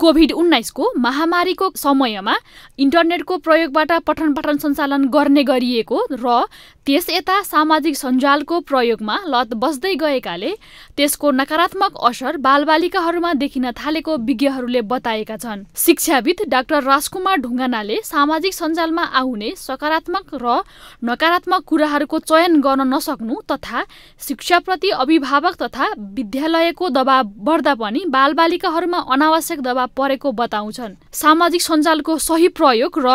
covid उन्नाइसको महामारीको समयमा इन्टरनेटको प्रयोगबाट पठन पाठन सञ्चालन गर्ने गरिएको र त्यस यता सामाजिक सञ्जालको प्रयोगमा लत बस्दै गएकाले त्यसको नकारात्मक असर बालबालिकाहरूमा देखिन थालेको विज्ञहरूले बताएका छन् शिक्षाविद डाक्टर राजकुमार ढुङ्गानाले सामाजिक सञ्जालमा आउने सकारात्मक र नकारात्मक कुराहरूको चयन गर्न नसक्नु तथा शिक्षाप्रति अभिभावक तथा विद्यालयको दबाव बढ्दा पनि बालबालिकाहरूमा अनावश्यक दबाव परेको बताउँछन् सामाजिक सञ्जालको सही प्रयोग र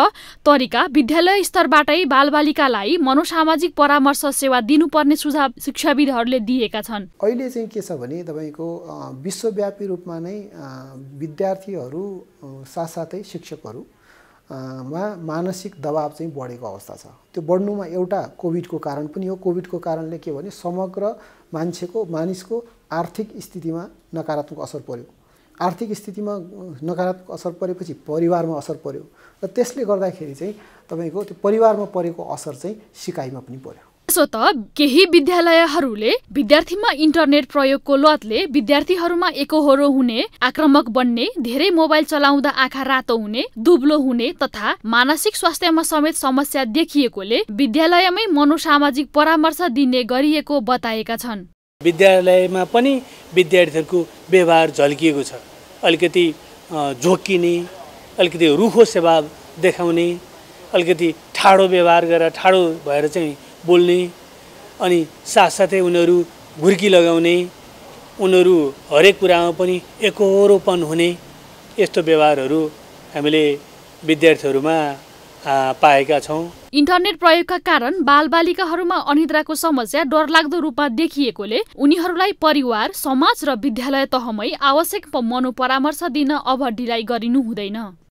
तरिका विद्यालय स्तरबाटै बालबालिकालाई मनोसामाजिक परामर्श सेवा दिनुपर्ने सुझाव शिक्षाविदहरूले दिएका छन् अहिले चाहिँ के छ भने तपाईँको विश्वव्यापी रूपमा नै विद्यार्थीहरू साथसाथै शिक्षकहरू मा मानसिक दबाव चाहिँ बढेको अवस्था छ त्यो बढ्नुमा एउटा कोभिडको कारण पनि हो कोभिडको कारणले के भने समग्र मान्छेको मानिसको आर्थिक स्थितिमा नकारात्मक असर पर्यो आर्थिक स्थितिमा नकारात्मक असर परेपछि परिवारमा असर पर्यो र त्यसले गर्दाखेरि चाहिँ तपाईँको त्यो परिवारमा परेको असर चाहिँ सिकाइमा पनि पर्यो यसो त केही विद्यालयहरूले विद्यार्थीमा इन्टरनेट प्रयोगको लतले विद्यार्थीहरूमा एकहोरो हुने आक्रमक बन्ने धेरै मोबाइल चलाउँदा आँखा रातो हुने दुब्लो हुने तथा मानसिक स्वास्थ्यमा समेत समस्या देखिएकोले विद्यालयमै मनोसामाजिक परामर्श दिने गरिएको बताएका छन् विद्यालयमा पनि विद्यार्थीहरूको व्यवहार झल्किएको छ अलिकति झोकिने अलिकति रुखो स्वभाव देखाउने अलिकति ठाडो व्यवहार गरेर ठाडो भएर चाहिँ बोल्ने अनि साथसाथै उनीहरू घुर्की लगाउने उनीहरू हरेक कुरामा पनि एकहोरोपन हुने यस्तो व्यवहारहरू हामीले विद्यार्थीहरूमा पाएका छौँ इन्टरनेट प्रयोगका कारण बालबालिकाहरूमा अनिद्राको समस्या डरलाग्दो रूपमा देखिएकोले उनीहरूलाई परिवार समाज र विद्यालय तहमै आवश्यक मनोपरामर्श दिन अब ढिलाइ गरिनु हुँदैन